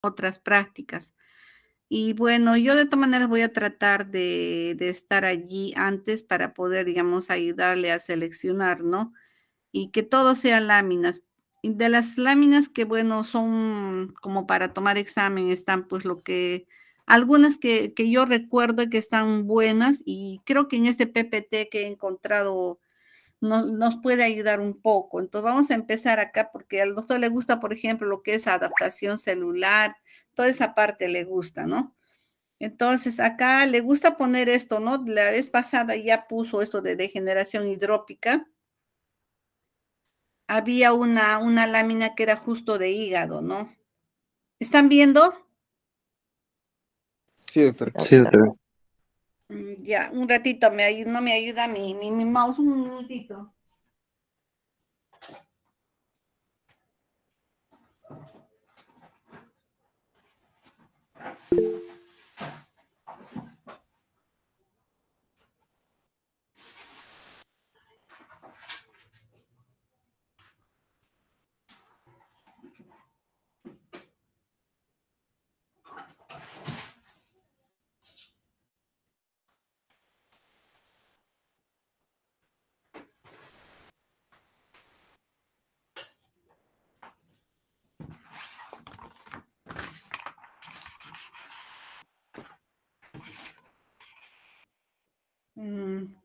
otras prácticas. Y bueno, yo de todas maneras voy a tratar de, estar allí antes para poder, digamos, ayudarle a seleccionar, ¿no? Y que todo sea láminas. de las láminas que, bueno, son como para tomar examen, están pues lo que, algunas que, que yo recuerdo que están buenas y creo que en este PPT que he encontrado nos puede ayudar un poco. Entonces vamos a empezar acá porque al doctor le gusta, por ejemplo, lo que es adaptación celular, toda esa parte le gusta, ¿no? Entonces acá le gusta poner esto, ¿no? La vez pasada ya puso esto de degeneración hidrópica. Había una, una lámina que era justo de hígado, ¿no? ¿Están viendo? Sí, Sí, Mm, ya, un ratito, me no me ayuda mi, mi, mi mouse, un minutito.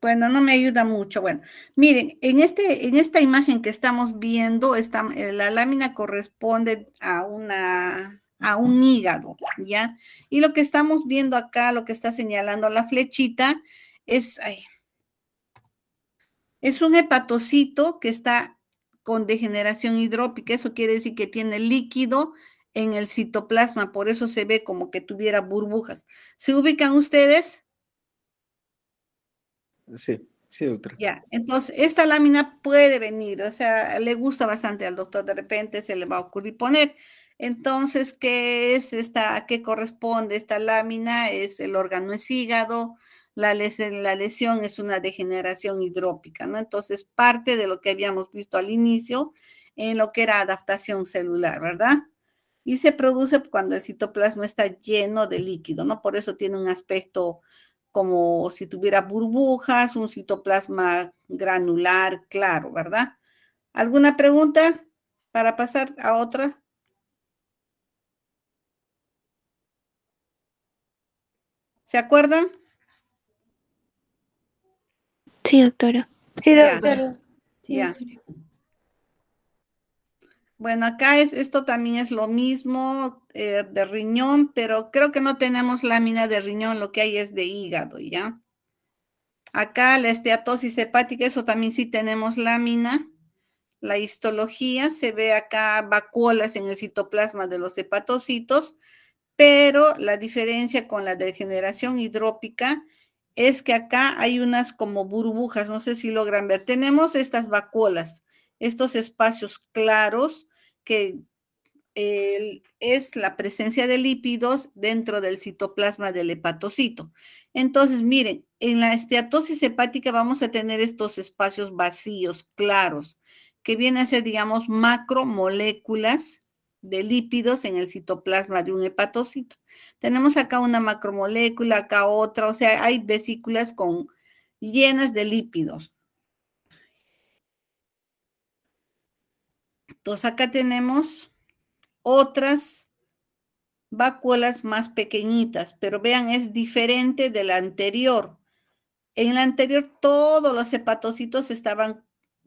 Bueno, no me ayuda mucho. Bueno, miren, en, este, en esta imagen que estamos viendo, eh, la lámina corresponde a una a un hígado, ¿ya? Y lo que estamos viendo acá, lo que está señalando la flechita, es, es un hepatocito que está con degeneración hidrópica, eso quiere decir que tiene líquido en el citoplasma, por eso se ve como que tuviera burbujas. ¿Se ubican ustedes? Sí, sí, doctora. Ya, entonces esta lámina puede venir, o sea, le gusta bastante al doctor, de repente se le va a ocurrir poner. Entonces, ¿qué es esta, a qué corresponde esta lámina? Es el órgano es hígado, la, la lesión es una degeneración hidrópica, ¿no? Entonces, parte de lo que habíamos visto al inicio en lo que era adaptación celular, ¿verdad? Y se produce cuando el citoplasma está lleno de líquido, ¿no? Por eso tiene un aspecto como si tuviera burbujas, un citoplasma granular claro, ¿verdad? ¿Alguna pregunta para pasar a otra? ¿Se acuerdan? Sí, doctora. Sí, doctora. Sí, doctora. Bueno, acá es, esto también es lo mismo eh, de riñón, pero creo que no tenemos lámina de riñón, lo que hay es de hígado, ¿ya? Acá la esteatosis hepática, eso también sí tenemos lámina. La histología, se ve acá vacuolas en el citoplasma de los hepatocitos, pero la diferencia con la degeneración hidrópica es que acá hay unas como burbujas, no sé si logran ver. Tenemos estas vacuolas estos espacios claros que es la presencia de lípidos dentro del citoplasma del hepatocito. Entonces, miren, en la esteatosis hepática vamos a tener estos espacios vacíos, claros, que vienen a ser, digamos, macromoléculas de lípidos en el citoplasma de un hepatocito. Tenemos acá una macromolécula, acá otra, o sea, hay vesículas con, llenas de lípidos. Entonces acá tenemos otras vacuolas más pequeñitas, pero vean, es diferente de la anterior. En la anterior todos los hepatocitos estaban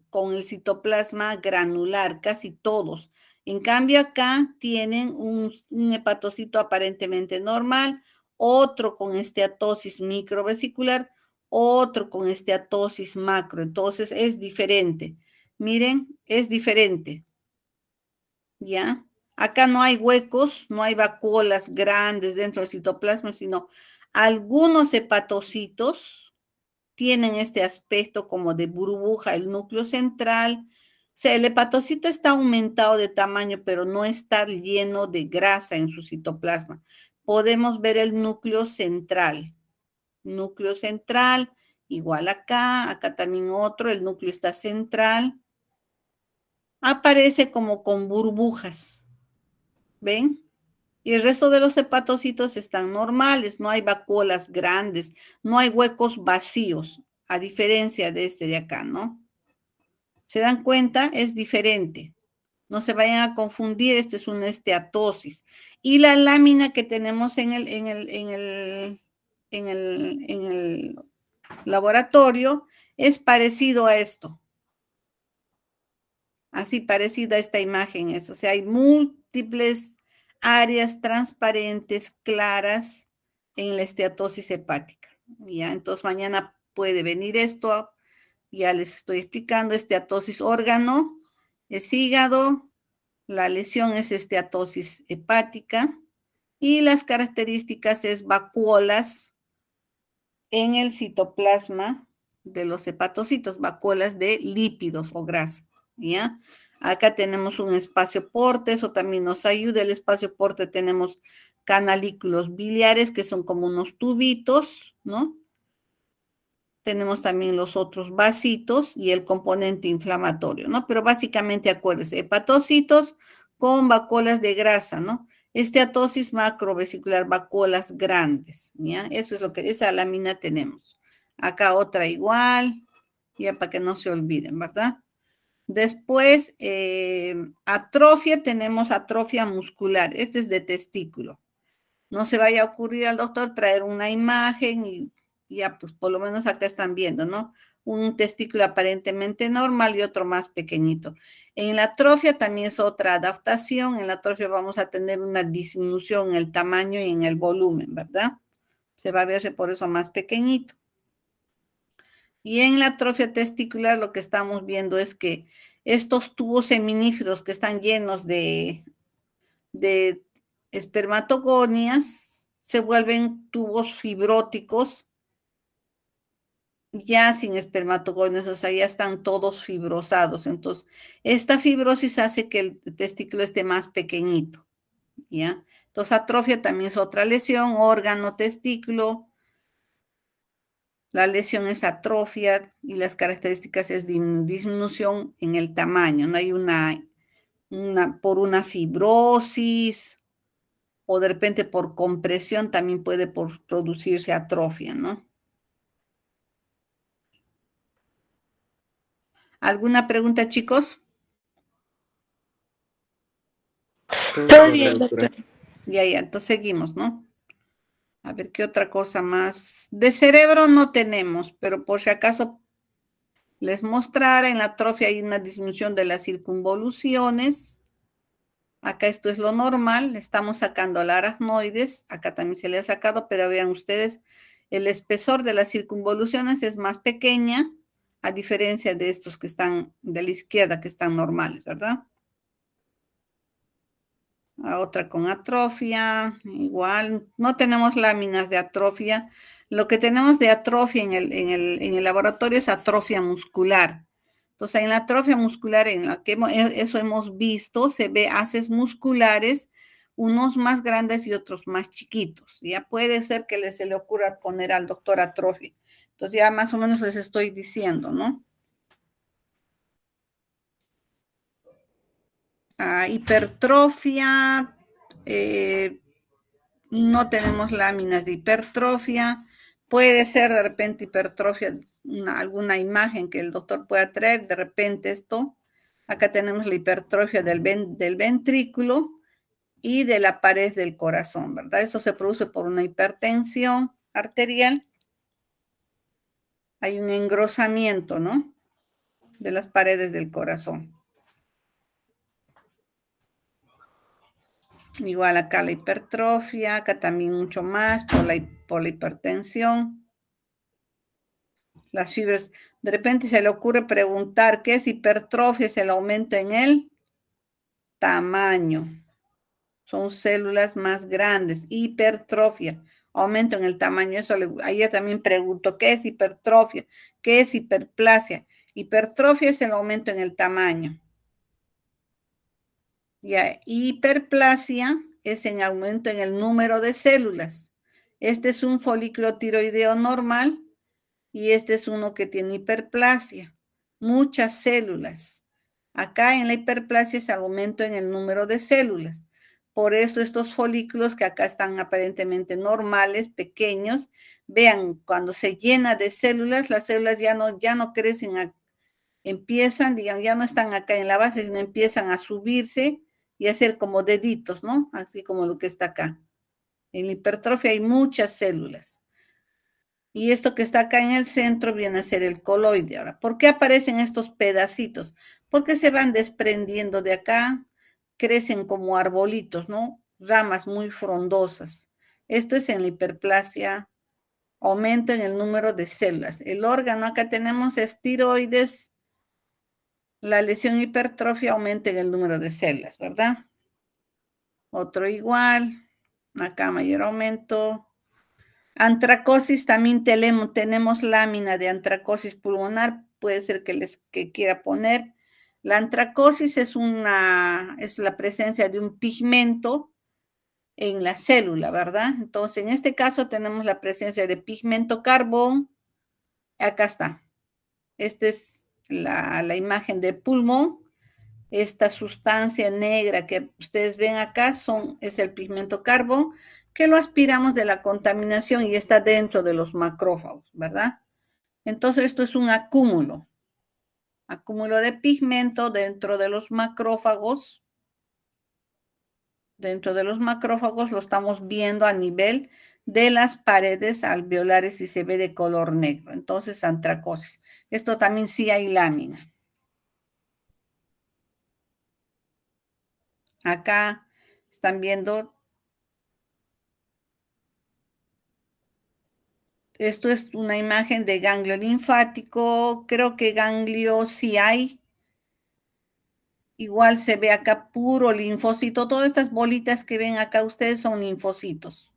con el citoplasma granular, casi todos. En cambio acá tienen un, un hepatocito aparentemente normal, otro con esteatosis microvesicular, otro con esteatosis macro. Entonces es diferente. Miren, es diferente. ¿ya? Acá no hay huecos, no hay vacuolas grandes dentro del citoplasma, sino algunos hepatocitos tienen este aspecto como de burbuja, el núcleo central. O sea, el hepatocito está aumentado de tamaño, pero no está lleno de grasa en su citoplasma. Podemos ver el núcleo central. Núcleo central, igual acá, acá también otro, el núcleo está central aparece como con burbujas. ¿Ven? Y el resto de los hepatocitos están normales, no hay vacuolas grandes, no hay huecos vacíos, a diferencia de este de acá, ¿no? ¿Se dan cuenta? Es diferente. No se vayan a confundir, esto es una esteatosis. Y la lámina que tenemos en el, en el, en el laboratorio es parecido a esto. Así parecida a esta imagen es. O sea, hay múltiples áreas transparentes, claras en la esteatosis hepática. Ya, entonces mañana puede venir esto, ya les estoy explicando, esteatosis órgano, es hígado, la lesión es esteatosis hepática y las características es vacuolas en el citoplasma de los hepatocitos, vacuolas de lípidos o grasa. ¿ya? Acá tenemos un espacio porte, eso también nos ayuda. El espacio porte tenemos canalículos biliares, que son como unos tubitos, ¿no? Tenemos también los otros vasitos y el componente inflamatorio, ¿no? Pero básicamente acuérdense, hepatocitos con vacuolas de grasa, ¿no? Esteatosis macrovesicular, vacuolas grandes, ¿ya? Eso es lo que, esa lámina tenemos. Acá otra igual, ya para que no se olviden, ¿verdad? Después, eh, atrofia, tenemos atrofia muscular. Este es de testículo. No se vaya a ocurrir al doctor traer una imagen y ya, pues por lo menos acá están viendo, ¿no? Un testículo aparentemente normal y otro más pequeñito. En la atrofia también es otra adaptación. En la atrofia vamos a tener una disminución en el tamaño y en el volumen, ¿verdad? Se va a verse por eso más pequeñito. Y en la atrofia testicular lo que estamos viendo es que estos tubos seminíferos que están llenos de, espermatogonias se vuelven tubos fibróticos ya sin espermatogonias, o sea, ya están todos fibrosados. Entonces, esta fibrosis hace que el testículo esté más pequeñito, ¿ya? Entonces, atrofia también es otra lesión, órgano, testículo, la lesión es atrofia y las características es disminución en el tamaño. No hay una, por una fibrosis o de repente por compresión también puede producirse atrofia, ¿no? ¿Alguna pregunta, chicos? Todo bien, doctor. Ya, ya, entonces seguimos, ¿no? A ver, ¿qué otra cosa más? De cerebro no tenemos, pero por si acaso les mostrara, en la atrofia hay una disminución de las circunvoluciones. Acá esto es lo normal, estamos sacando la aracnoides, acá también se le ha sacado, pero vean ustedes, el espesor de las circunvoluciones es más pequeña, a diferencia de estos que están de la izquierda, que están normales, ¿verdad? otra con atrofia, igual, no tenemos láminas de atrofia. Lo que tenemos de atrofia en el, en el, laboratorio es atrofia muscular. Entonces, en la atrofia muscular, en la que e, eso hemos visto, se ve haces musculares, unos más grandes y otros más chiquitos. Ya puede ser que les se le ocurra poner al doctor atrofia. Entonces, ya más o menos les estoy diciendo, ¿no? Ah, hipertrofia, eh, no tenemos láminas de hipertrofia, puede ser de repente hipertrofia, alguna imagen que el doctor pueda traer, de repente esto, acá tenemos la hipertrofia del, del ventrículo y de la pared del corazón, ¿verdad? Eso se produce por una hipertensión arterial. Hay un engrosamiento, ¿no? De las paredes del corazón. Igual acá la hipertrofia, acá también mucho más por la, hipertensión. Las fibras, de repente se le ocurre preguntar qué es hipertrofia, es el aumento en el tamaño. Son células más grandes, hipertrofia, aumento en el tamaño. Eso ella también pregunto, ¿qué es hipertrofia? ¿Qué es hiperplasia? Hipertrofia es el aumento en el tamaño. Ya, hiperplasia es en aumento en el número de células. Este es un folículo tiroideo normal y este es uno que tiene hiperplasia, muchas células. Acá en la hiperplasia es aumento en el número de células. Por eso estos folículos que acá están aparentemente normales, pequeños, vean, cuando se llena de células, las células ya no, ya no crecen, empiezan, digamos, ya no están acá en la base, sino empiezan a subirse y hacer como deditos, ¿no? Así como lo que está acá. En la hipertrofia hay muchas células. Y esto que está acá en el centro viene a ser el coloide. Ahora, ¿por qué aparecen estos pedacitos? Porque se van desprendiendo de acá, crecen como arbolitos, ¿no? Ramas muy frondosas. Esto es en la hiperplasia, aumento en el número de células. El órgano acá tenemos estiroides la lesión hipertrofia aumenta en el número de células, ¿verdad? Otro igual, acá mayor aumento. Antracosis, también tenemos, tenemos lámina de antracosis pulmonar, puede ser que les que quiera poner. La antracosis es, una, es la presencia de un pigmento en la célula, ¿verdad? Entonces, en este caso tenemos la presencia de pigmento carbón. Acá está. Este es la, imagen de pulmón, esta sustancia negra que ustedes ven acá son, es el pigmento carbón, que lo aspiramos de la contaminación y está dentro de los macrófagos, ¿verdad? Entonces esto es un acúmulo, acúmulo de pigmento dentro de los macrófagos. Dentro de los macrófagos lo estamos viendo a nivel de las paredes alveolares y se ve de color negro. Entonces, antracosis. Esto también sí hay lámina. Acá están viendo. Esto es una imagen de ganglio linfático. Creo que ganglio sí hay. Igual se ve acá puro linfocito. Todas estas bolitas que ven acá ustedes son linfocitos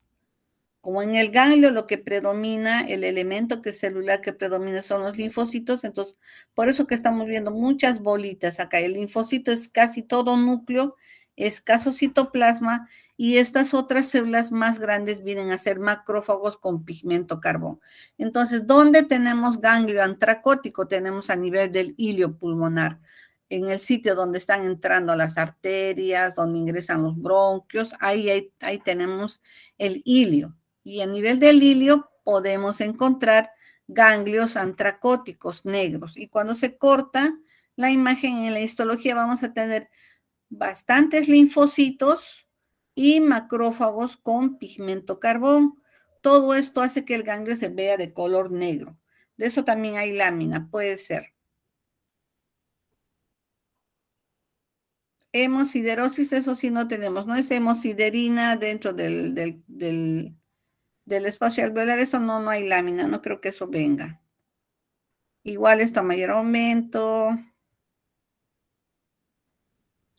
como en el ganglio lo que predomina, el elemento que celular que predomina son los linfocitos, entonces por eso que estamos viendo muchas bolitas acá. El linfocito es casi todo núcleo, escaso citoplasma y estas otras células más grandes vienen a ser macrófagos con pigmento carbón. Entonces, ¿dónde tenemos ganglio antracótico? Tenemos a nivel del hilio pulmonar, en el sitio donde están entrando las arterias, donde ingresan los bronquios, ahí, ahí tenemos el hilio y a nivel del ilio podemos encontrar ganglios antracóticos negros. Y cuando se corta la imagen en la histología vamos a tener bastantes linfocitos y macrófagos con pigmento carbón. Todo esto hace que el ganglio se vea de color negro. De eso también hay lámina, puede ser. Hemosiderosis, eso sí no tenemos, no es hemosiderina dentro del del espacio alveolar, eso no, no hay lámina, no creo que eso venga. Igual esto a mayor aumento.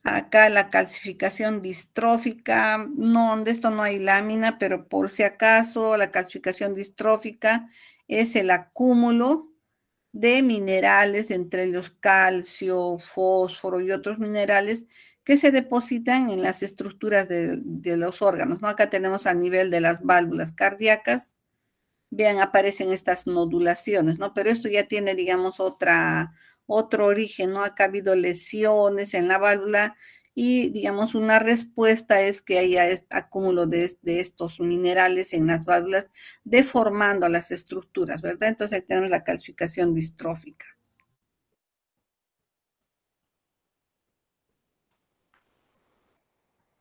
Acá la calcificación distrófica, no, de esto no hay lámina, pero por si acaso la calcificación distrófica es el acúmulo de minerales, entre los calcio, fósforo y otros minerales que se depositan en las estructuras de, los órganos. ¿no? Acá tenemos a nivel de las válvulas cardíacas, vean, aparecen estas nodulaciones, ¿no? Pero esto ya tiene, digamos, otra, otro origen, ¿no? Acá ha habido lesiones en la válvula y, digamos, una respuesta es que haya acúmulo de, estos minerales en las válvulas deformando las estructuras, ¿verdad? Entonces ahí tenemos la calcificación distrófica.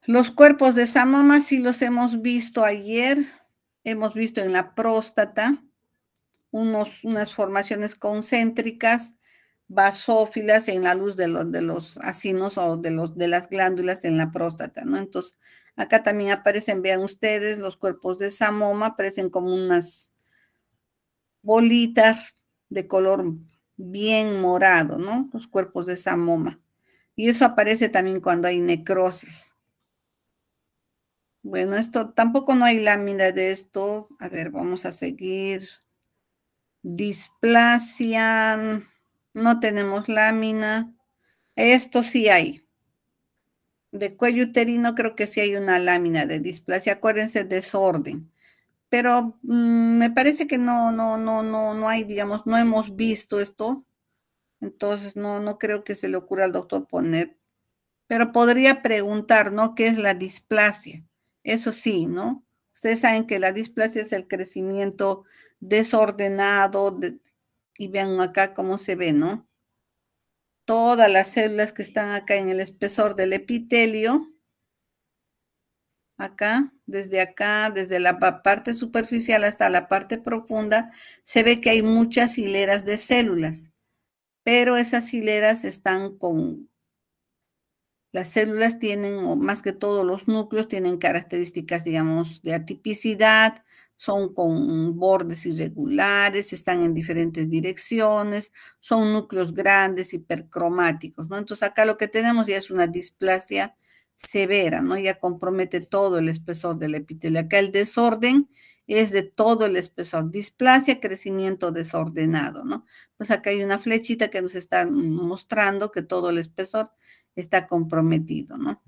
Los cuerpos de Samoma sí los hemos visto ayer, hemos visto en la próstata unos, unas formaciones concéntricas basófilas en la luz de, los, de los acinos o de, los, de las glándulas en la próstata, ¿no? Entonces, acá también aparecen, vean ustedes, los cuerpos de Samoma aparecen como unas bolitas de color bien morado, ¿no? Los cuerpos de Samoma. Y eso aparece también cuando hay necrosis. Bueno, esto tampoco no hay lámina de esto. A ver, vamos a seguir. Displasia. No tenemos lámina. Esto sí hay. De cuello uterino creo que sí hay una lámina de displasia. Acuérdense, desorden. Pero mm, me parece que no, no, no, no, no hay, digamos, no hemos visto esto. Entonces, no, no creo que se le ocurra al doctor poner. Pero podría preguntar, ¿no? ¿Qué es la displasia? Eso sí, ¿no? Ustedes saben que la displasia es el crecimiento desordenado y vean acá cómo se ve, ¿no? Todas las células que están acá en el espesor del epitelio, acá, desde acá, desde la parte superficial hasta la parte profunda, se ve que hay muchas hileras de células, pero esas hileras están con las células tienen, o más que todos los núcleos, tienen características, digamos, de atipicidad, son con bordes irregulares, están en diferentes direcciones, son núcleos grandes, hipercromáticos, ¿no? Entonces acá lo que tenemos ya es una displasia severa, ¿no? Ya compromete todo el espesor del epitelio. Acá el desorden es de todo el espesor, displasia, crecimiento desordenado, ¿no? Pues acá hay una flechita que nos está mostrando que todo el espesor está comprometido, ¿no?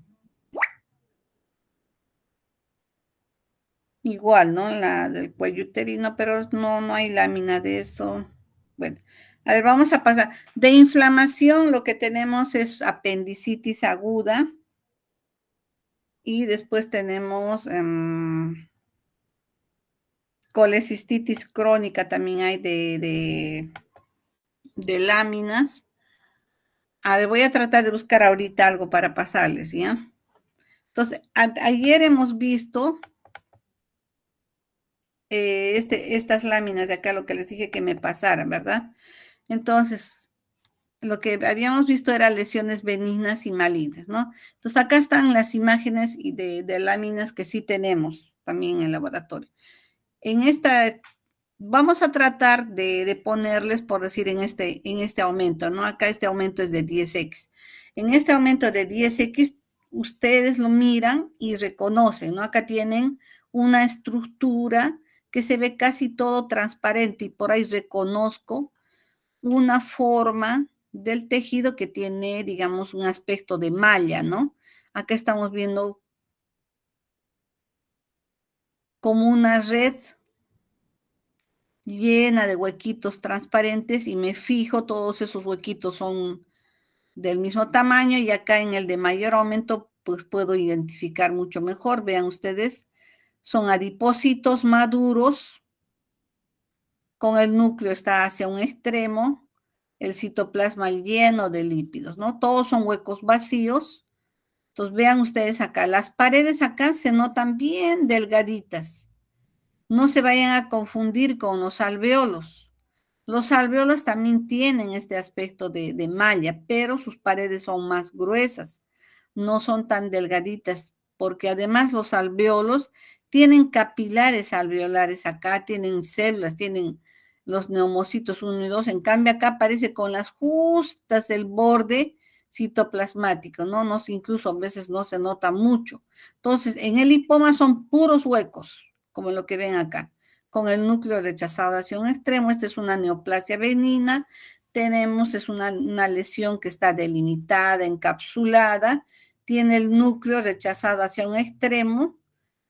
Igual, ¿no? La del cuello uterino, pero no, no hay lámina de eso. Bueno, a ver, vamos a pasar. De inflamación lo que tenemos es apendicitis aguda y después tenemos... Em, colecistitis crónica también hay de, de, láminas. A ver, voy a tratar de buscar ahorita algo para pasarles, ¿ya? Entonces, ayer hemos visto eh, este, estas láminas de acá, lo que les dije que me pasaran, ¿verdad? Entonces, lo que habíamos visto eran lesiones benignas y malignas, ¿no? Entonces, acá están las imágenes de, de láminas que sí tenemos también en el laboratorio. En esta vamos a tratar de, ponerles, por decir, en este, en este aumento, ¿no? Acá este aumento es de 10x. En este aumento de 10x, ustedes lo miran y reconocen, ¿no? Acá tienen una estructura que se ve casi todo transparente y por ahí reconozco una forma del tejido que tiene, digamos, un aspecto de malla, ¿no? Acá estamos viendo como una red llena de huequitos transparentes y me fijo, todos esos huequitos son del mismo tamaño y acá en el de mayor aumento pues puedo identificar mucho mejor. Vean ustedes, son adipósitos maduros con el núcleo está hacia un extremo, el citoplasma lleno de lípidos, ¿no? Todos son huecos vacíos. Entonces vean ustedes acá, las paredes acá se notan bien delgaditas. No se vayan a confundir con los alveolos. Los alveolos también tienen este aspecto de, malla, pero sus paredes son más gruesas, no son tan delgaditas, porque además los alveolos tienen capilares alveolares acá, tienen células, tienen los neumocitos y 1 2. En cambio, acá aparece con las justas el borde citoplasmático, ¿no? incluso a veces no se nota mucho. Entonces, en el hipoma son puros huecos como lo que ven acá, con el núcleo rechazado hacia un extremo. Esta es una neoplasia benigna. Tenemos, es una, lesión que está delimitada, encapsulada, tiene el núcleo rechazado hacia un extremo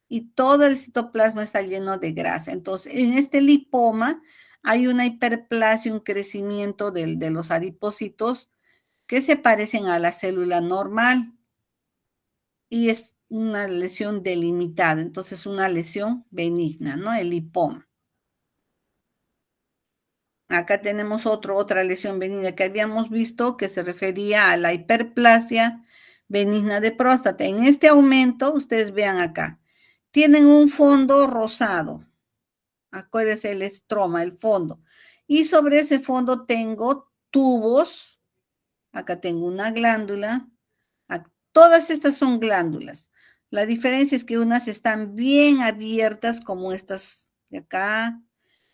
y todo el citoplasma está lleno de grasa. Entonces, en este lipoma hay una hiperplasia, un crecimiento de, los adipocitos que se parecen a la célula normal y es una lesión delimitada, entonces una lesión benigna, ¿no? El lipoma. Acá tenemos otro, otra lesión benigna que habíamos visto que se refería a la hiperplasia benigna de próstata. En este aumento, ustedes vean acá, tienen un fondo rosado. Acuérdense el estroma, el fondo. Y sobre ese fondo tengo tubos. Acá tengo una glándula. Todas estas son glándulas. La diferencia es que unas están bien abiertas, como estas de acá,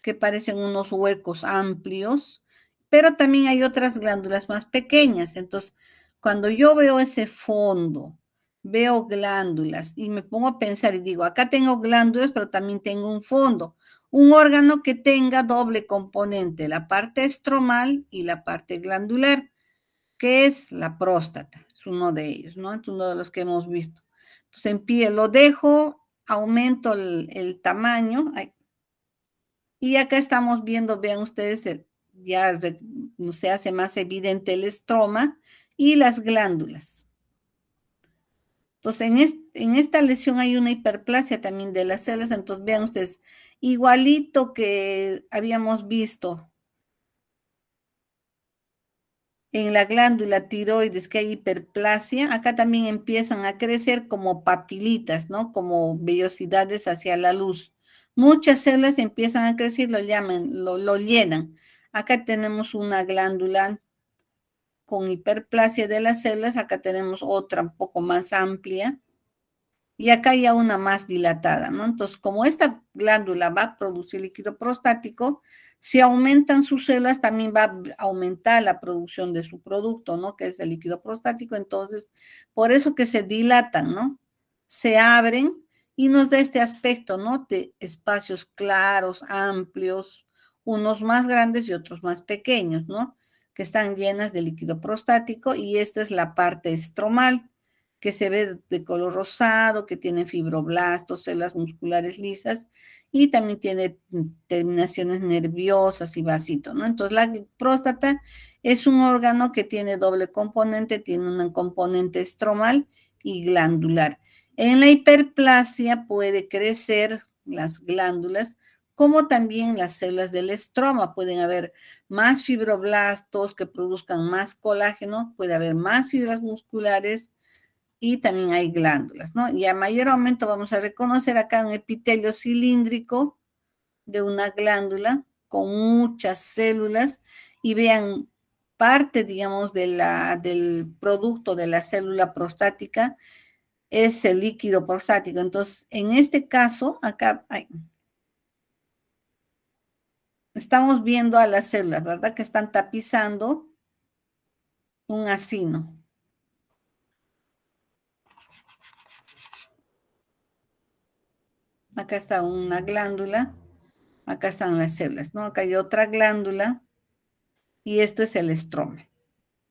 que parecen unos huecos amplios, pero también hay otras glándulas más pequeñas. Entonces, cuando yo veo ese fondo, veo glándulas y me pongo a pensar y digo, acá tengo glándulas, pero también tengo un fondo, un órgano que tenga doble componente, la parte estromal y la parte glandular, que es la próstata, es uno de ellos, ¿no? Es uno de los que hemos visto. Entonces en pie lo dejo, aumento el, tamaño. Y acá estamos viendo, vean ustedes, ya se hace más evidente el estroma y las glándulas. Entonces, en, en, esta lesión hay una hiperplasia también de las células. Entonces, vean ustedes, igualito que habíamos visto en la glándula tiroides que hay hiperplasia, acá también empiezan a crecer como papilitas, ¿no? Como vellosidades hacia la luz. Muchas células empiezan a crecer, lo llaman, lo, lo llenan. Acá tenemos una glándula con hiperplasia de las células, acá tenemos otra un poco más amplia y acá ya una más dilatada, ¿no? Entonces, como esta glándula va a producir líquido prostático, si aumentan sus células, también va a aumentar la producción de su producto, ¿no? Que es el líquido prostático. Entonces, por eso que se dilatan, ¿no? Se abren y nos da este aspecto, ¿no? De espacios claros, amplios, unos más grandes y otros más pequeños, ¿no? Que están llenas de líquido prostático y esta es la parte estromal que se ve de color rosado, que tiene fibroblastos, células musculares lisas y también tiene terminaciones nerviosas y vasito, ¿no? Entonces la próstata es un órgano que tiene doble componente, tiene un componente estromal y glandular. En la hiperplasia puede crecer las glándulas, como también las células del estroma. Pueden haber más fibroblastos que produzcan más colágeno, puede haber más fibras musculares, y también hay glándulas, ¿no? Y a mayor aumento vamos a reconocer acá un epitelio cilíndrico de una glándula con muchas células y vean parte, digamos, de la, del producto de la célula prostática es el líquido prostático. Entonces, en este caso, acá estamos viendo a las células, ¿verdad? Que están tapizando un asino. acá está una glándula, acá están las células, ¿no? Acá hay otra glándula y esto es el estrome.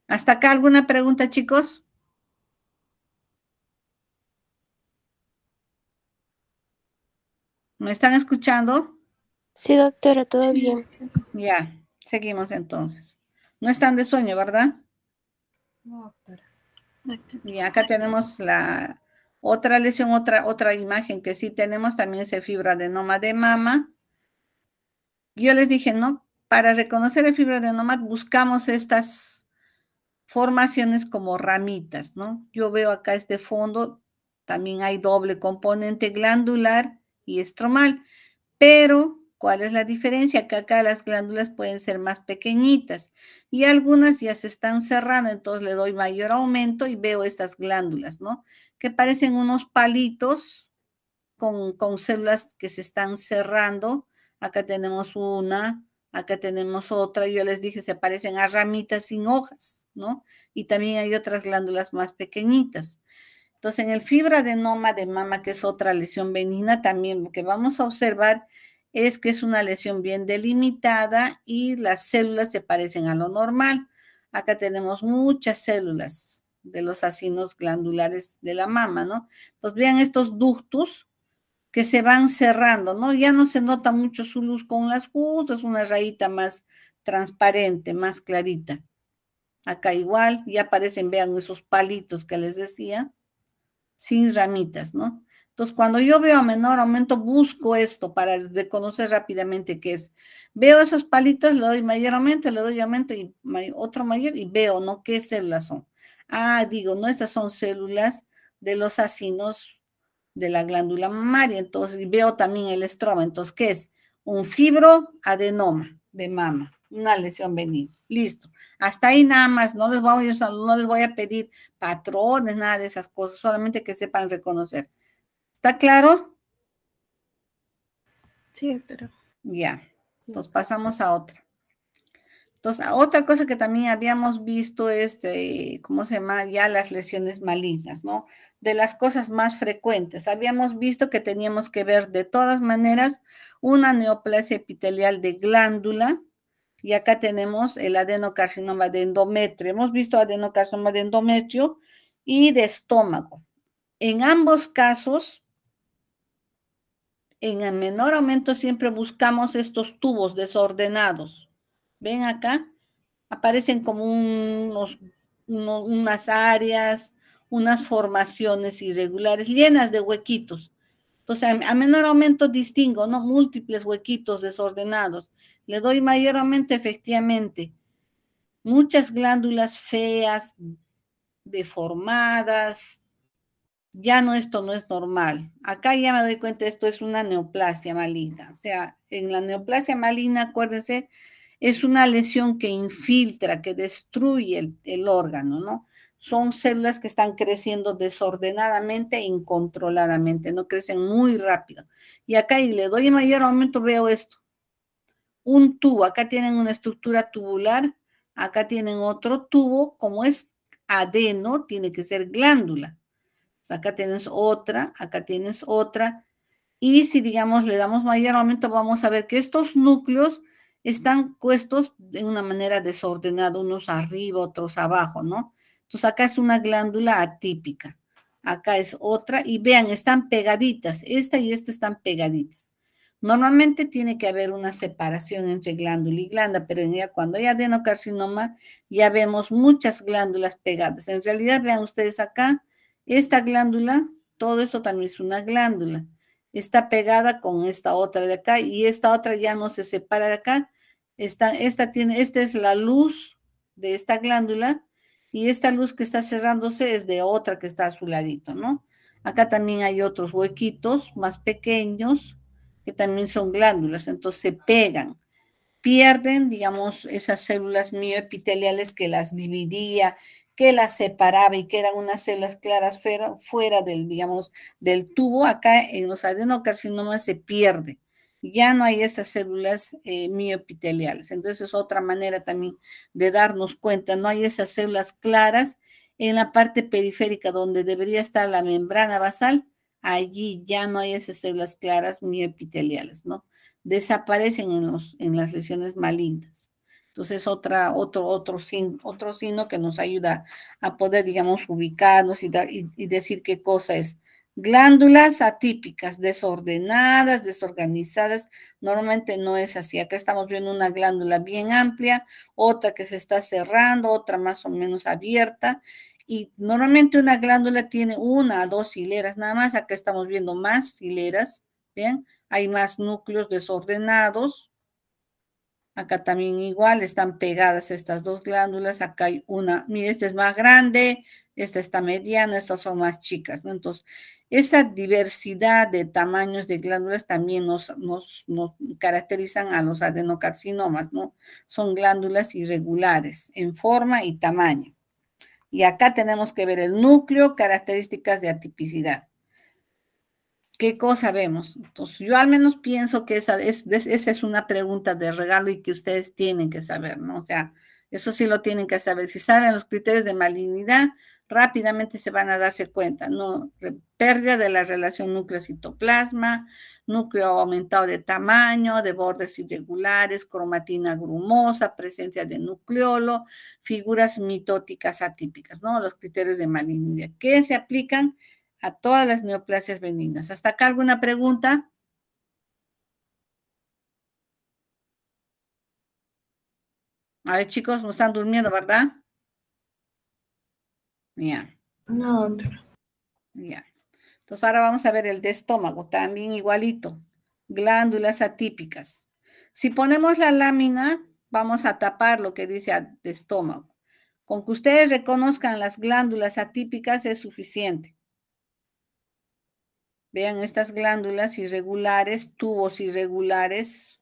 ¿Hasta acá alguna pregunta, chicos? ¿Me están escuchando? Sí, doctora, todo bien. Ya, seguimos entonces. No están de sueño, ¿verdad? No, doctora. Y acá tenemos la, otra lesión, otra, otra imagen que sí tenemos también es el fibroadenoma de mama. Yo les dije, ¿no? Para reconocer el fibroadenoma buscamos estas formaciones como ramitas, ¿no? Yo veo acá este fondo, también hay doble componente glandular y estromal, pero ¿Cuál es la diferencia? Que acá las glándulas pueden ser más pequeñitas y algunas ya se están cerrando, entonces le doy mayor aumento y veo estas glándulas, ¿no? Que parecen unos palitos con, con células que se están cerrando. Acá tenemos una, acá tenemos otra. Yo les dije, se parecen a ramitas sin hojas, ¿no? Y también hay otras glándulas más pequeñitas. Entonces, en el fibra de de mama, que es otra lesión benigna también, lo que vamos a observar es que es una lesión bien delimitada y las células se parecen a lo normal. Acá tenemos muchas células de los asinos glandulares de la mama, ¿no? Entonces vean estos ductos que se van cerrando, ¿no? Ya no se nota mucho su luz con las justas, una rayita más transparente, más clarita. Acá igual, ya aparecen, vean esos palitos que les decía, sin ramitas, ¿no? Entonces, cuando yo veo a menor aumento, busco esto para reconocer rápidamente qué es. Veo esos palitos, le doy mayor aumento, le doy aumento y otro mayor y veo, ¿no? ¿Qué células son? Ah, digo, no, estas son células de los acinos de la glándula mamaria. Entonces, y veo también el estroma. Entonces, ¿qué es? Un fibroadenoma de mama, una lesión benigna. Listo. Hasta ahí nada más. No les voy a, no les voy a pedir patrones, nada de esas cosas, solamente que sepan reconocer. ¿Está claro? Sí, pero... Ya, nos pasamos a otra. Entonces, otra cosa que también habíamos visto es, este, ¿cómo se llama? Ya las lesiones malignas, ¿no? De las cosas más frecuentes. Habíamos visto que teníamos que ver de todas maneras una neoplasia epitelial de glándula y acá tenemos el adenocarcinoma de endometrio. Hemos visto adenocarcinoma de endometrio y de estómago. En ambos casos, en el menor aumento siempre buscamos estos tubos desordenados. Ven acá, aparecen como unos, unas áreas, unas formaciones irregulares llenas de huequitos. Entonces, a, a menor aumento distingo, ¿no? Múltiples huequitos desordenados. Le doy mayor aumento, efectivamente. Muchas glándulas feas, deformadas, ya no, esto no es normal. Acá ya me doy cuenta, esto es una neoplasia maligna. O sea, en la neoplasia maligna, acuérdense, es una lesión que infiltra, que destruye el, órgano, ¿no? Son células que están creciendo desordenadamente incontroladamente, no crecen muy rápido. Y acá, y le doy mayor aumento, veo esto. Un tubo, acá tienen una estructura tubular, acá tienen otro tubo, como es adeno, tiene que ser glándula acá tienes otra, acá tienes otra. Y si, digamos, le damos mayor aumento, vamos a ver que estos núcleos están puestos de una manera desordenada, unos arriba, otros abajo, ¿no? Entonces acá es una glándula atípica, acá es otra y vean, están pegaditas, esta y esta están pegaditas. Normalmente tiene que haber una separación entre glándula y glándula, pero en ella, cuando hay adenocarcinoma ya vemos muchas glándulas pegadas. En realidad, vean ustedes acá, esta glándula, todo esto también es una glándula. Está pegada con esta otra de acá y esta otra ya no se separa de acá. Esta, esta, tiene, esta es la luz de esta glándula y esta luz que está cerrándose es de otra que está a su ladito, ¿no? Acá también hay otros huequitos más pequeños que también son glándulas, entonces se pegan, pierden, digamos, esas células mioepiteliales que las dividía que las separaba y que eran unas células claras fuera, del, digamos, del tubo. Acá en los adenocarcinomas se pierde. Ya no hay esas células eh, miopiteliales. Entonces es otra manera también de darnos cuenta. No hay esas células claras en la parte periférica donde debería estar la membrana basal. Allí ya no hay esas células claras miopiteliales, ¿no? Desaparecen en, los, en las lesiones malignas. Entonces, otra, otro, otro, signo, otro signo que nos ayuda a poder, digamos, ubicarnos y, decir qué cosa es. Glándulas atípicas, desordenadas, desorganizadas, normalmente no es así. Acá estamos viendo una glándula bien amplia, otra que se está cerrando, otra más o menos abierta. Y normalmente una glándula tiene una a dos hileras, nada más. Acá estamos viendo más hileras, ¿bien? Hay más núcleos desordenados, Acá también igual están pegadas estas dos glándulas. Acá hay una, mire, esta es más grande, esta está mediana, estas son más chicas, ¿no? Entonces, esta diversidad de tamaños de glándulas también nos, nos caracterizan a los adenocarcinomas, ¿no? Son glándulas irregulares en forma y tamaño. Y acá tenemos que ver el núcleo, características de atipicidad. ¿Qué cosa vemos? Entonces, yo al menos pienso que esa es, una pregunta de regalo y que ustedes tienen que saber, ¿no? O sea, eso sí lo tienen que saber. Si saben los criterios de malignidad, rápidamente se van a darse cuenta, ¿no? Pérdida de la relación núcleo-citoplasma, núcleo aumentado de tamaño, de bordes irregulares, cromatina grumosa, presencia de nucleolo, figuras mitóticas atípicas, ¿no? Los criterios de malignidad ¿Qué se aplican a todas las neoplasias benignas. ¿Hasta acá alguna pregunta? A ver, chicos, no están durmiendo, ¿verdad? Ya. No, Ya. Entonces ahora vamos a ver el de estómago, también igualito. Glándulas atípicas. Si ponemos la lámina, vamos a tapar lo que dice de estómago. Con que ustedes reconozcan las glándulas atípicas es suficiente. Vean estas glándulas irregulares, tubos irregulares.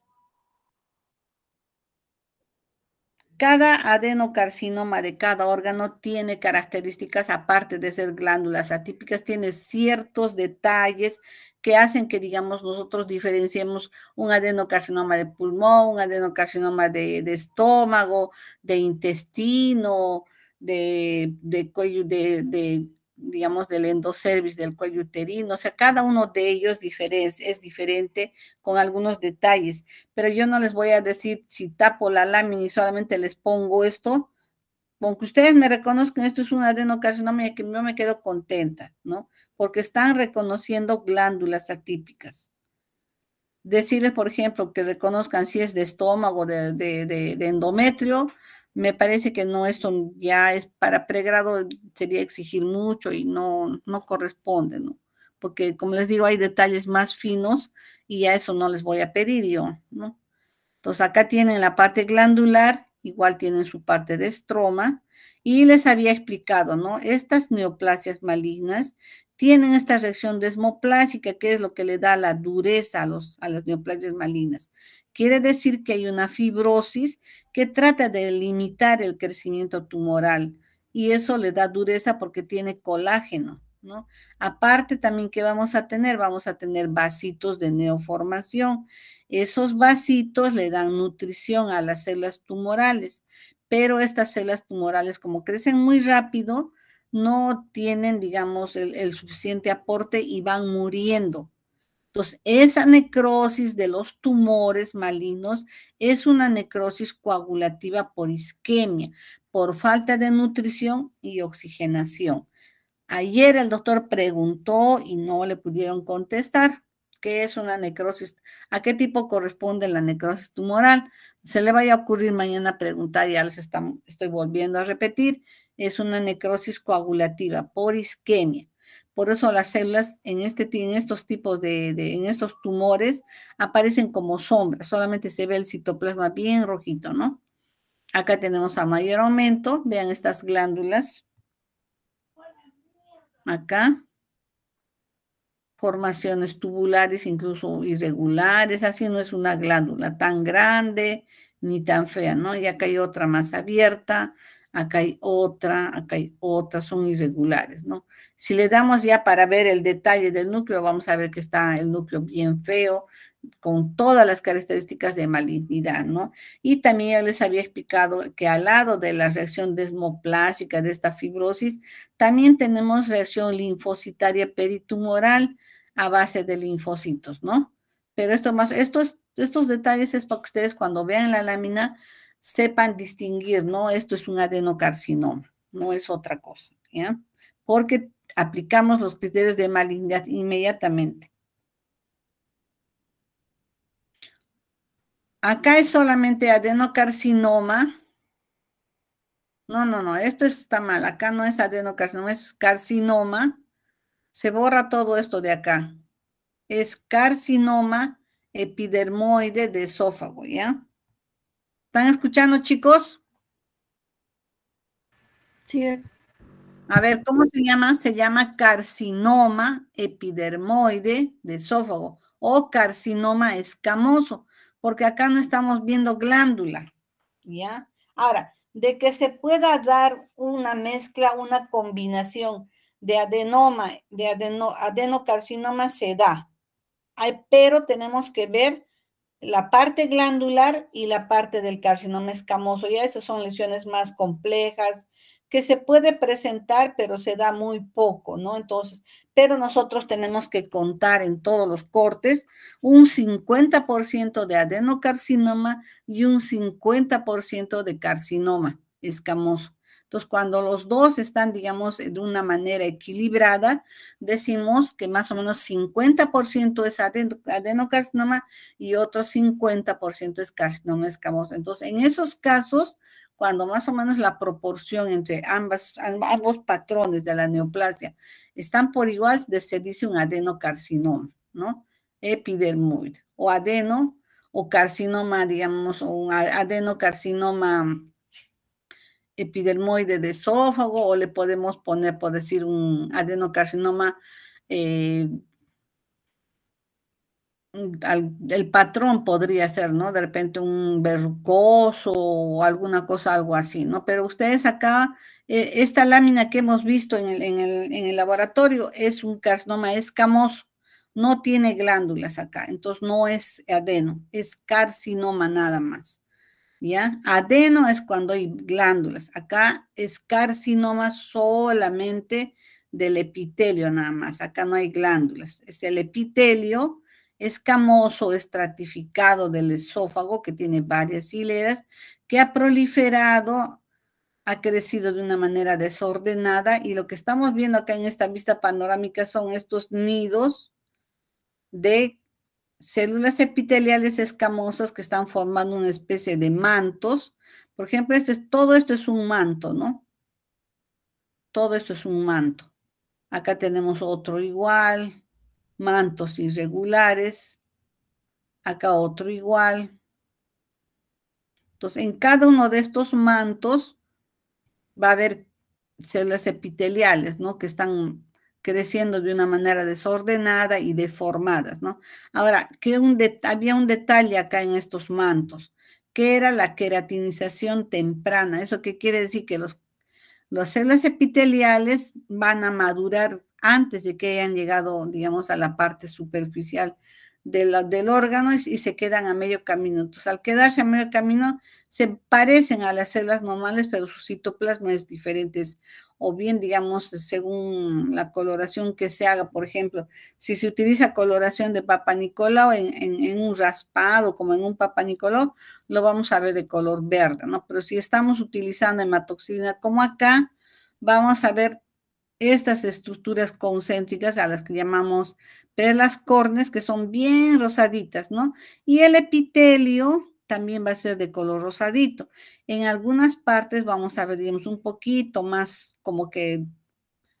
Cada adenocarcinoma de cada órgano tiene características, aparte de ser glándulas atípicas, tiene ciertos detalles que hacen que, digamos, nosotros diferenciemos un adenocarcinoma de pulmón, un adenocarcinoma de, estómago, de intestino, de, cuello, de, de digamos, del endoservice del cuello uterino, o sea, cada uno de ellos es diferente con algunos detalles, pero yo no les voy a decir si tapo la lámina y solamente les pongo esto, aunque ustedes me reconozcan, esto es una adenocarcinoma que yo me quedo contenta, ¿no? Porque están reconociendo glándulas atípicas. Decirles, por ejemplo, que reconozcan si es de estómago, de endometrio, me parece que no, esto ya es para pregrado, sería exigir mucho y no, no corresponde, ¿no? Porque como les digo, hay detalles más finos y a eso no les voy a pedir yo, ¿no? Entonces acá tienen la parte glandular, igual tienen su parte de estroma y les había explicado, ¿no? Estas neoplasias malignas tienen esta reacción desmoplásica, que es lo que le da la dureza a, los, a las neoplasias malignas. Quiere decir que hay una fibrosis que trata de limitar el crecimiento tumoral y eso le da dureza porque tiene colágeno, ¿no? Aparte también que vamos a tener, vamos a tener vasitos de neoformación. Esos vasitos le dan nutrición a las células tumorales, pero estas células tumorales como crecen muy rápido, no tienen, digamos, el suficiente aporte y van muriendo. Entonces, esa necrosis de los tumores malignos es una necrosis coagulativa por isquemia, por falta de nutrición y oxigenación. Ayer el doctor preguntó y no le pudieron contestar qué es una necrosis, a qué tipo corresponde la necrosis tumoral. Se le vaya a ocurrir mañana preguntar, ya les estoy volviendo a repetir, es una necrosis coagulativa por isquemia. Por eso las células en, este, estos tipos de, en estos tumores aparecen como sombras, solamente se ve el citoplasma bien rojito, ¿no? Acá tenemos a mayor aumento, vean estas glándulas. Acá. Formaciones tubulares, incluso irregulares, así no es una glándula tan grande ni tan fea, ¿no? Y acá hay otra más abierta, acá hay otra, acá hay otra, son irregulares, ¿no? Si le damos ya para ver el detalle del núcleo, vamos a ver que está el núcleo bien feo, con todas las características de malignidad, ¿no? Y también ya les había explicado que al lado de la reacción desmoplásica de esta fibrosis, también tenemos reacción linfocitaria peritumoral a base de linfocitos, ¿no? Pero esto más, estos, estos detalles es para que ustedes cuando vean la lámina sepan distinguir, ¿no? Esto es un adenocarcinoma, no es otra cosa, ¿ya? Porque aplicamos los criterios de malignidad inmediatamente. Acá es solamente adenocarcinoma. No, no, no, esto está mal. Acá no es adenocarcinoma, es carcinoma. Se borra todo esto de acá. Es carcinoma epidermoide de esófago, ¿ya? ¿Están escuchando, chicos? Sí. Eh. A ver, ¿cómo se llama? Se llama carcinoma epidermoide de esófago o carcinoma escamoso, porque acá no estamos viendo glándula, ¿ya? Ahora, de que se pueda dar una mezcla, una combinación de adenoma, de adenocarcinoma se da, pero tenemos que ver la parte glandular y la parte del carcinoma escamoso. Ya esas son lesiones más complejas que se puede presentar, pero se da muy poco, ¿no? Entonces, pero nosotros tenemos que contar en todos los cortes un 50% de adenocarcinoma y un 50% de carcinoma escamoso. Entonces, cuando los dos están, digamos, de una manera equilibrada, decimos que más o menos 50% es adenocarcinoma y otro 50% es carcinoma escamoso. Entonces, en esos casos, cuando más o menos la proporción entre ambos patrones de la neoplasia están por igual, se dice un adenocarcinoma, ¿no? Epidermoid o adeno o carcinoma, digamos, o un adenocarcinoma epidermoide de esófago o le podemos poner, por decir, un adenocarcinoma. Eh, el patrón podría ser, ¿no? De repente un verrucoso o alguna cosa, algo así, ¿no? Pero ustedes acá, e, esta lámina que hemos visto en el, en el laboratorio es un carcinoma escamoso, no tiene glándulas acá, entonces no es adeno, es carcinoma nada más. ¿ya? Adeno es cuando hay glándulas. Acá es carcinoma solamente del epitelio nada más. Acá no hay glándulas. Es el epitelio escamoso, estratificado del esófago, que tiene varias hileras, que ha proliferado, ha crecido de una manera desordenada y lo que estamos viendo acá en esta vista panorámica son estos nidos de células epiteliales escamosas que están formando una especie de mantos. Por ejemplo, este, todo esto es un manto, ¿no? Todo esto es un manto. Acá tenemos otro igual, mantos irregulares. Acá otro igual. Entonces, en cada uno de estos mantos va a haber células epiteliales, ¿no? Que están creciendo de una manera desordenada y deformadas, ¿no? Ahora, que un había un detalle acá en estos mantos, que era la queratinización temprana. ¿Eso qué quiere decir? Que los, las células epiteliales van a madurar antes de que hayan llegado, digamos, a la parte superficial de del órgano y, se quedan a medio camino. Entonces, al quedarse a medio camino, se parecen a las células normales, pero su citoplasma es diferente. O bien, digamos, según la coloración que se haga, por ejemplo, si se utiliza coloración de Papa Nicolau en, un raspado, como en un Papa lo vamos a ver de color verde, ¿no? Pero si estamos utilizando hematoxilina como acá, vamos a ver estas estructuras concéntricas a las que llamamos perlas cornes, que son bien rosaditas, ¿no? Y el epitelio también va a ser de color rosadito. En algunas partes vamos a ver, digamos, un poquito más como que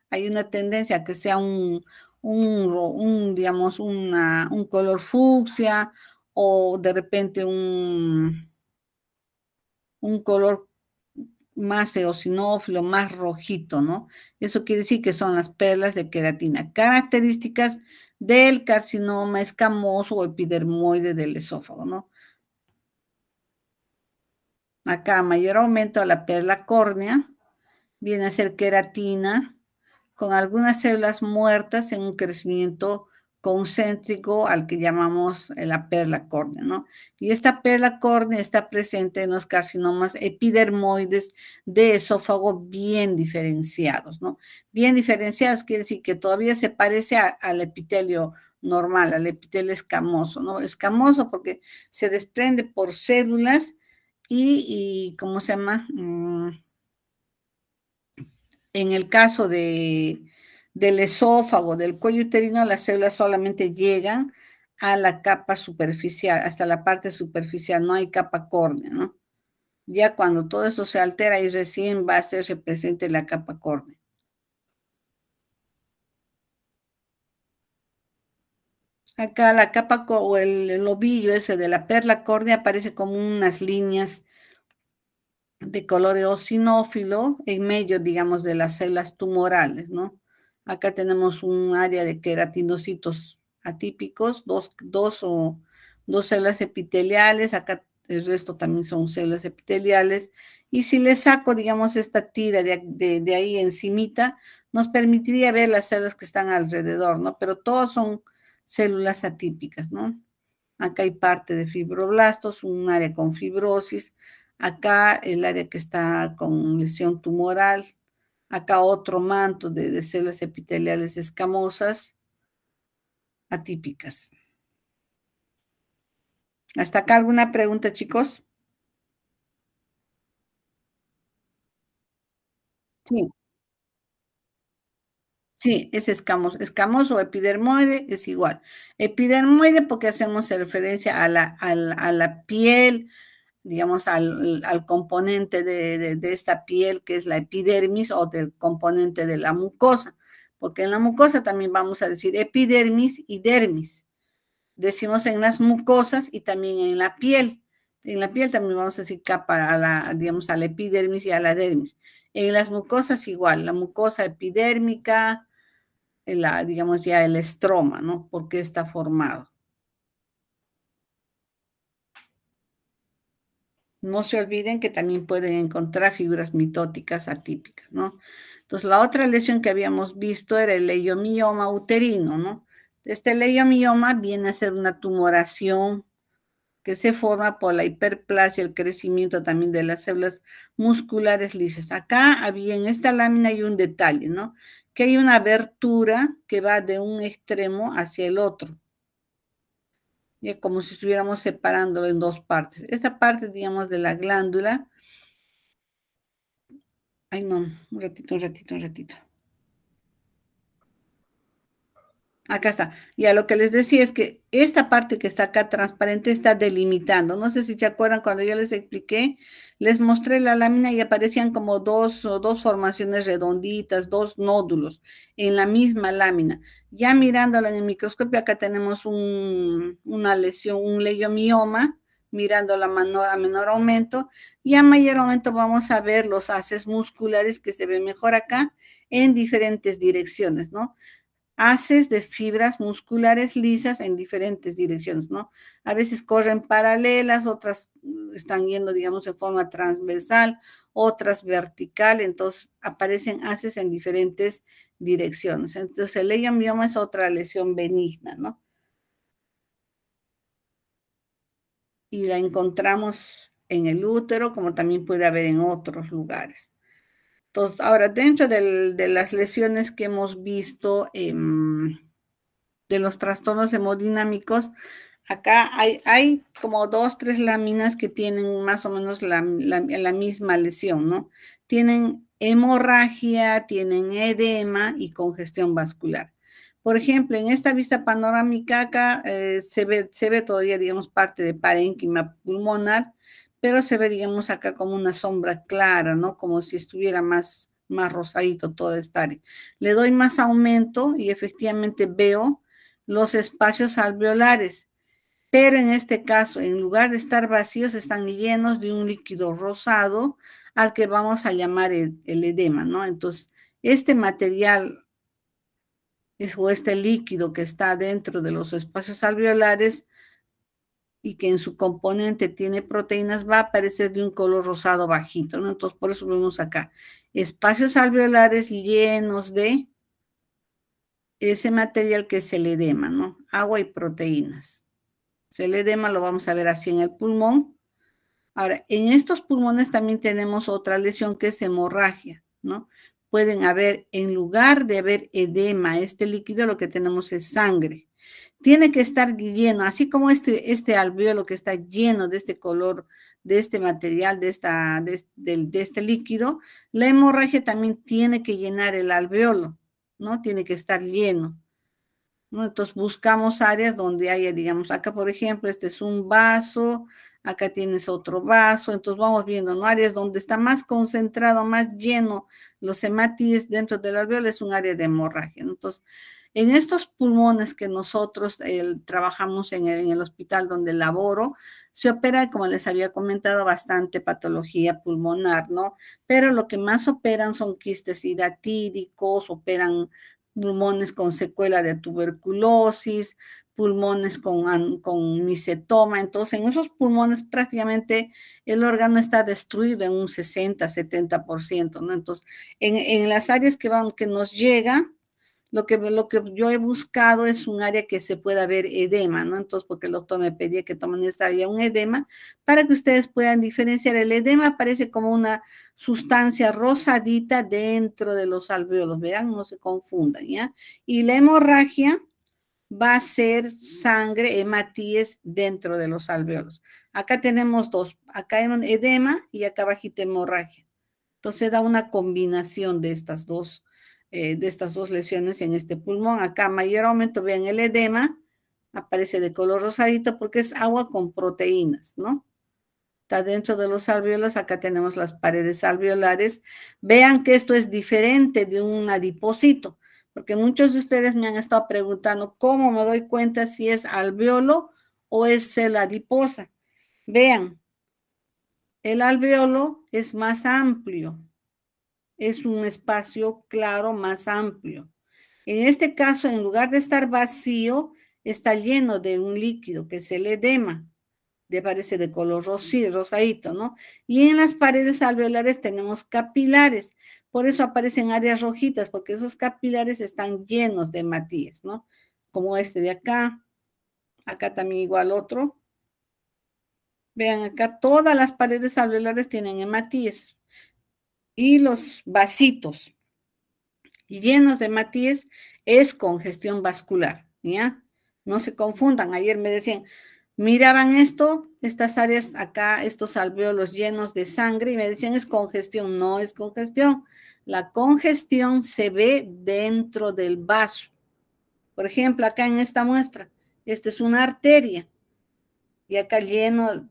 hay una tendencia que sea un, un, digamos, un color fucsia o de repente un, un color más eosinófilo, más rojito, ¿no? Eso quiere decir que son las perlas de queratina. Características del carcinoma escamoso o epidermoide del esófago, ¿no? Acá mayor aumento a la perla córnea, viene a ser queratina, con algunas células muertas en un crecimiento concéntrico al que llamamos eh, la perla córnea, ¿no? Y esta perla córnea está presente en los carcinomas epidermoides de esófago bien diferenciados, ¿no? Bien diferenciados quiere decir que todavía se parece al epitelio normal, al epitelio escamoso, ¿no? Escamoso porque se desprende por células y ¿cómo se llama? Mm, en el caso de del esófago, del cuello uterino, las células solamente llegan a la capa superficial, hasta la parte superficial, no hay capa córnea, ¿no? Ya cuando todo eso se altera y recién va a ser presente la capa córnea. Acá la capa o el ovillo ese de la perla córnea aparece como unas líneas de color eosinófilo en medio, digamos, de las células tumorales, ¿no? Acá tenemos un área de queratinocitos atípicos, dos, dos o dos células epiteliales, acá el resto también son células epiteliales. Y si le saco, digamos, esta tira de, de, de, ahí encimita, nos permitiría ver las células que están alrededor, ¿no? Pero todos son células atípicas, ¿no? Acá hay parte de fibroblastos, un área con fibrosis, acá el área que está con lesión tumoral, Acá otro manto de, células epiteliales escamosas atípicas. ¿Hasta acá alguna pregunta, chicos? Sí. Sí, es escamoso. Escamoso o epidermoide es igual. Epidermoide porque hacemos referencia a la, a la piel, digamos, al, componente de, esta piel que es la epidermis o del componente de la mucosa, porque en la mucosa también vamos a decir epidermis y dermis. Decimos en las mucosas y también en la piel. En la piel también vamos a decir capa a la, digamos, a la epidermis y a la dermis. En las mucosas igual, la mucosa epidérmica, la, digamos ya el estroma, ¿no? Porque está formado. No se olviden que también pueden encontrar figuras mitóticas atípicas, ¿no? Entonces, la otra lesión que habíamos visto era el leiomioma uterino, ¿no? Este leiomioma viene a ser una tumoración que se forma por la hiperplasia, el crecimiento también de las células musculares lisas. Acá había en esta lámina hay un detalle, ¿no? Que hay una abertura que va de un extremo hacia el otro. Eh, como si estuviéramos separándolo en dos partes. Esta parte, digamos, de la glándula. Ay, no, un ratito, un ratito, un ratito. Acá está. Y a lo que les decía es que esta parte que está acá transparente está delimitando. No sé si se acuerdan cuando yo les expliqué, les mostré la lámina y aparecían como dos, dos formaciones redonditas, dos nódulos en la misma lámina. Ya mirándola en el microscopio, acá tenemos una lesión, un leyomioma, mirándola a menor aumento. Y a mayor aumento vamos a ver los haces musculares que se ven mejor acá en diferentes direcciones, ¿no? haces de fibras musculares lisas en diferentes direcciones, ¿no? A veces corren paralelas, otras mm, están yendo, digamos, en forma transversal, otras vertical, entonces aparecen haces en diferentes direcciones. Entonces el leiomioma es otra lesión benigna, ¿no? Y la encontramos en el útero, como también puede haber en otros lugares. Entonces, ahora, dentro de las lesiones que hemos visto em, de los trastornos hemodinámicos, acá hay, como dos, tres láminas que tienen más o menos la, misma lesión, ¿no? Tienen hemorragia, tienen edema y congestión vascular. Por ejemplo, en esta vista panorámica acá eh, se, ve, se ve todavía, digamos, parte de parénquima pulmonar, pero se ve, digamos, acá como una sombra clara, ¿no? Como si estuviera más, más rosadito todo esta área. Le doy más aumento y efectivamente veo los espacios alveolares, pero en este caso, en lugar de estar vacíos, están llenos de un líquido rosado al que vamos a llamar e-, el, edema, ¿no? Entonces, este material es, o este líquido que está dentro de los espacios alveolares y que en su componente tiene proteínas va a aparecer de un color rosado bajito, ¿no? Entonces, por eso vemos acá espacios alveolares llenos de ese material que es el edema, ¿no? Agua y proteínas. El edema lo vamos a ver así en el pulmón. Ahora, en estos pulmones también tenemos otra lesión que es hemorragia, ¿no? Pueden haber, en lugar de haber edema, este líquido lo que tenemos es sangre tiene que estar lleno, así como este, este alveolo que está lleno de este color, de este material, de, esta, de, este líquido, la hemorragia también tiene que llenar el alveolo, ¿no? Tiene que estar lleno. Entonces buscamos áreas donde haya, digamos, acá por ejemplo, este es un vaso, acá tienes otro vaso, entonces vamos viendo, ¿no? Áreas donde está más concentrado, más lleno los hematíes dentro del alveolo es un área de hemorragia. Entonces, en estos pulmones que nosotros trabajamos en el, hospital donde laboro, se opera, como les había comentado, bastante patología pulmonar, ¿no? Pero lo que más operan son quistes hidatídicos operan pulmones con secuela de tuberculosis, pulmones con, con micetoma. Entonces, en esos pulmones prácticamente el órgano está destruido en un 60, 70%, ¿no? Entonces, en, las áreas que, que nos llega, lo que, lo que yo he buscado es un área que se pueda ver edema, ¿no? Entonces, porque el doctor me pedía que tomen esta área un edema, para que ustedes puedan diferenciar. El edema aparece como una sustancia rosadita dentro de los alveolos, Vean, no se confundan, ¿ya? Y la hemorragia va a ser sangre, hematíes dentro de los alveolos. Acá tenemos dos, acá hay un edema y acá bajita hemorragia. Entonces da una combinación de estas dos eh, de estas dos lesiones en este pulmón. Acá mayor aumento, vean el edema, aparece de color rosadito porque es agua con proteínas, ¿no? Está dentro de los alveolos acá tenemos las paredes alveolares. Vean que esto es diferente de un adipocito, porque muchos de ustedes me han estado preguntando cómo me doy cuenta si es alveolo o es celadiposa adiposa. Vean, el alveolo es más amplio, es un espacio claro más amplio. En este caso, en lugar de estar vacío, está lleno de un líquido que es el edema, Le parece de color rosadito, ¿no? Y en las paredes alveolares tenemos capilares, por eso aparecen áreas rojitas, porque esos capilares están llenos de matías, ¿no? Como este de acá, acá también igual otro. Vean acá, todas las paredes alveolares tienen hematíes y los vasitos llenos de matiz es congestión vascular, ¿ya? No se confundan, ayer me decían, miraban esto, estas áreas acá, estos alveolos llenos de sangre y me decían, es congestión, no es congestión. La congestión se ve dentro del vaso. Por ejemplo, acá en esta muestra, esta es una arteria y acá lleno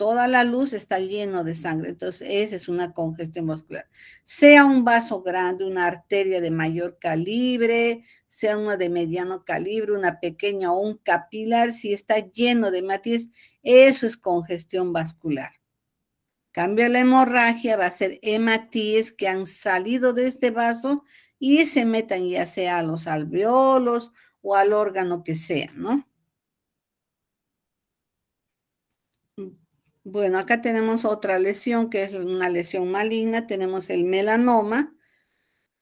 toda la luz está lleno de sangre. Entonces, esa es una congestión vascular. Sea un vaso grande, una arteria de mayor calibre, sea una de mediano calibre, una pequeña o un capilar, si está lleno de matiz, eso es congestión vascular. Cambio la hemorragia, va a ser hematíes que han salido de este vaso y se metan ya sea a los alveolos o al órgano que sea, ¿no? Bueno, acá tenemos otra lesión que es una lesión maligna. Tenemos el melanoma.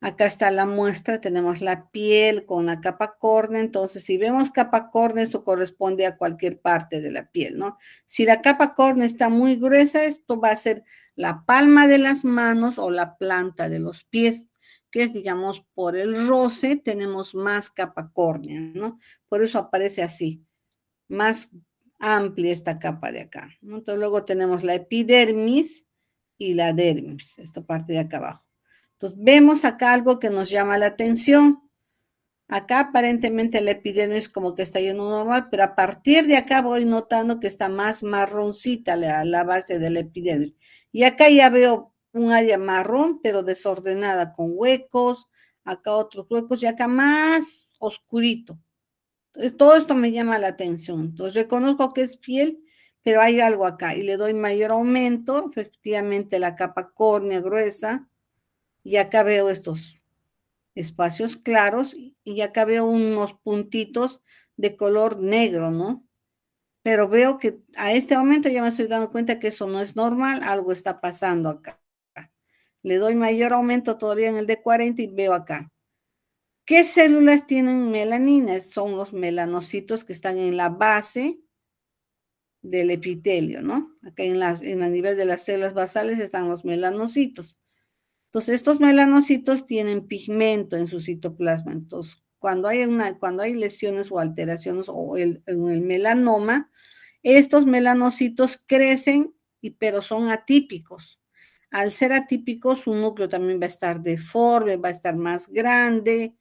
Acá está la muestra. Tenemos la piel con la capa córnea. Entonces, si vemos capa córnea, esto corresponde a cualquier parte de la piel, ¿no? Si la capa córnea está muy gruesa, esto va a ser la palma de las manos o la planta de los pies que es, digamos, por el roce, tenemos más capa córnea, ¿no? Por eso aparece así, más amplia esta capa de acá. Entonces luego tenemos la epidermis y la dermis, esta parte de acá abajo. Entonces vemos acá algo que nos llama la atención. Acá aparentemente la epidermis como que está yendo normal, pero a partir de acá voy notando que está más marroncita la, la base de la epidermis. Y acá ya veo un área marrón, pero desordenada, con huecos, acá otros huecos y acá más oscurito todo esto me llama la atención. Entonces, reconozco que es piel, pero hay algo acá y le doy mayor aumento, efectivamente la capa córnea gruesa, y acá veo estos espacios claros y acá veo unos puntitos de color negro, ¿no? Pero veo que a este momento ya me estoy dando cuenta que eso no es normal, algo está pasando acá. Le doy mayor aumento todavía en el de 40 y veo acá. ¿Qué células tienen melanina? Son los melanocitos que están en la base del epitelio, ¿no? Acá en, el nivel de las células basales están los melanocitos. Entonces, estos melanocitos tienen pigmento en su citoplasma. Entonces, cuando hay, una, cuando hay lesiones o alteraciones o el, en el melanoma, estos melanocitos crecen, y, pero son atípicos. Al ser atípicos, su núcleo también va a estar deforme, va a estar más grande,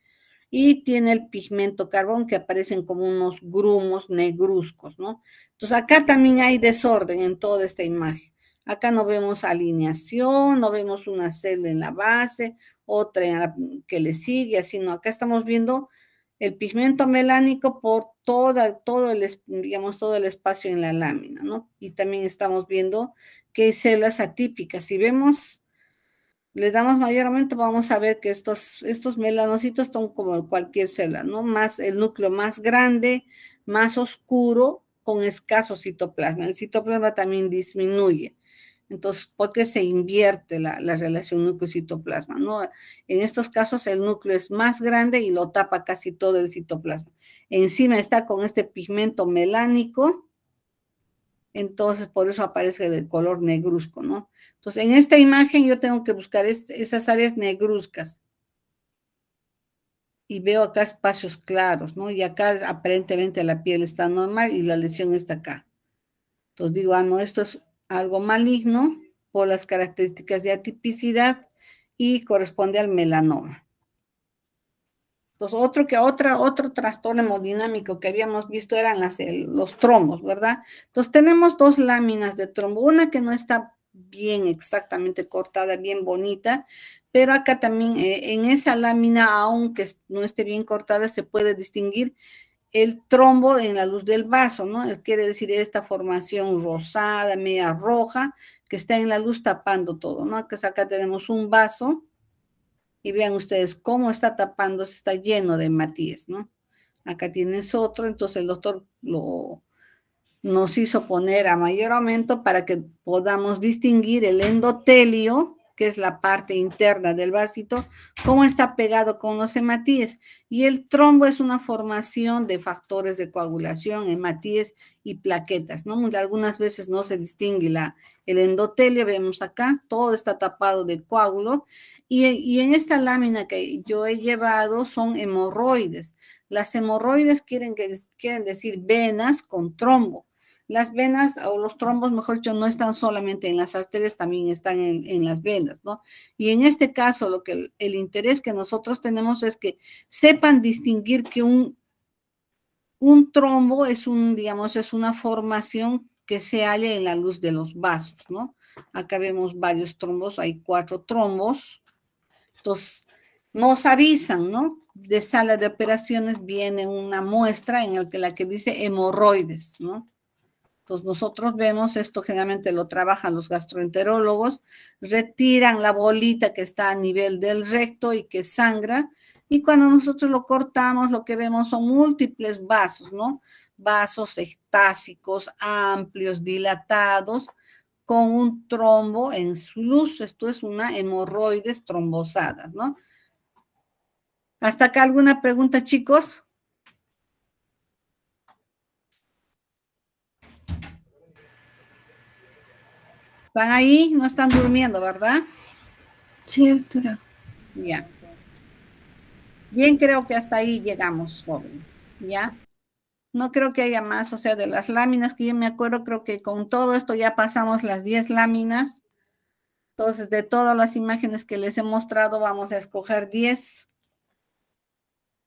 y tiene el pigmento carbón que aparecen como unos grumos negruzcos, ¿no? Entonces acá también hay desorden en toda esta imagen. Acá no vemos alineación, no vemos una célula en la base, otra que le sigue, sino Acá estamos viendo el pigmento melánico por toda, todo, el, digamos, todo el espacio en la lámina, ¿no? Y también estamos viendo que hay células atípicas. Si vemos le damos mayor aumento, vamos a ver que estos, estos melanocitos son como cualquier célula, ¿no? Más el núcleo más grande, más oscuro, con escaso citoplasma. El citoplasma también disminuye. Entonces, porque se invierte la, la relación núcleo-citoplasma, ¿no? En estos casos, el núcleo es más grande y lo tapa casi todo el citoplasma. Encima está con este pigmento melánico, entonces por eso aparece de color negruzco, ¿no? Entonces en esta imagen yo tengo que buscar esas áreas negruzcas. Y veo acá espacios claros, ¿no? Y acá aparentemente la piel está normal y la lesión está acá. Entonces digo, ah, no, esto es algo maligno por las características de atipicidad y corresponde al melanoma. Entonces, otro que otra, otro trastorno hemodinámico que habíamos visto eran las, los trombos, ¿verdad? Entonces, tenemos dos láminas de trombo, una que no está bien exactamente cortada, bien bonita, pero acá también eh, en esa lámina, aunque no esté bien cortada, se puede distinguir el trombo en la luz del vaso, ¿no? Eh, quiere decir esta formación rosada, media roja, que está en la luz tapando todo, ¿no? Que acá tenemos un vaso y vean ustedes cómo está tapando, está lleno de matiz, ¿no? Acá tienes otro, entonces el doctor lo, nos hizo poner a mayor aumento para que podamos distinguir el endotelio, que es la parte interna del vasito, cómo está pegado con los hematíes. Y el trombo es una formación de factores de coagulación, hematíes y plaquetas. ¿no? Algunas veces no se distingue la, el endotelio, vemos acá, todo está tapado de coágulo. Y, en esta lámina que yo he llevado son hemorroides. Las hemorroides quieren, quieren decir venas con trombo. Las venas o los trombos, mejor dicho, no están solamente en las arterias, también están en, las venas, ¿no? Y en este caso, lo que el, interés que nosotros tenemos es que sepan distinguir que un, un trombo es un, digamos, es una formación que se halla en la luz de los vasos, ¿no? Acá vemos varios trombos, hay cuatro trombos entonces, nos avisan, ¿no? De sala de operaciones viene una muestra en la que, la que dice hemorroides, ¿no? Entonces nosotros vemos esto, generalmente lo trabajan los gastroenterólogos, retiran la bolita que está a nivel del recto y que sangra, y cuando nosotros lo cortamos, lo que vemos son múltiples vasos, ¿no? Vasos estásicos, amplios, dilatados, con un trombo en su luz. Esto es una hemorroides trombosada, ¿no? ¿Hasta acá alguna pregunta, chicos? ¿Están ahí? No están durmiendo, ¿verdad? Sí, doctora. Ya. Bien, creo que hasta ahí llegamos, jóvenes. ¿Ya? No creo que haya más, o sea, de las láminas que yo me acuerdo, creo que con todo esto ya pasamos las 10 láminas. Entonces, de todas las imágenes que les he mostrado, vamos a escoger 10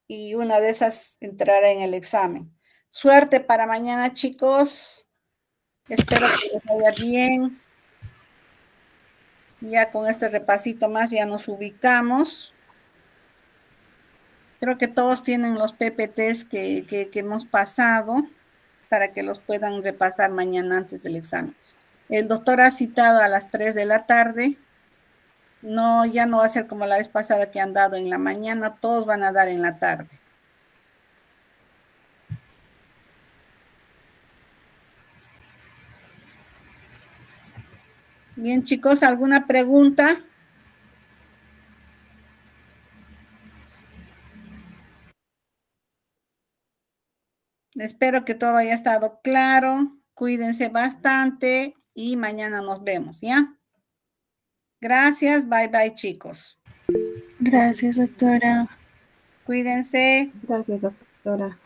y una de esas entrará en el examen. Suerte para mañana, chicos. Espero que les vaya bien. Ya con este repasito más ya nos ubicamos. Creo que todos tienen los PPTs que, hemos pasado para que los puedan repasar mañana antes del examen. El doctor ha citado a las 3 de la tarde. No, ya no va a ser como la vez pasada que han dado en la mañana, todos van a dar en la tarde. Bien, chicos, ¿alguna pregunta? Espero que todo haya estado claro. Cuídense bastante y mañana nos vemos, ¿ya? Gracias, bye bye chicos. Gracias, doctora. Cuídense. Gracias, doctora.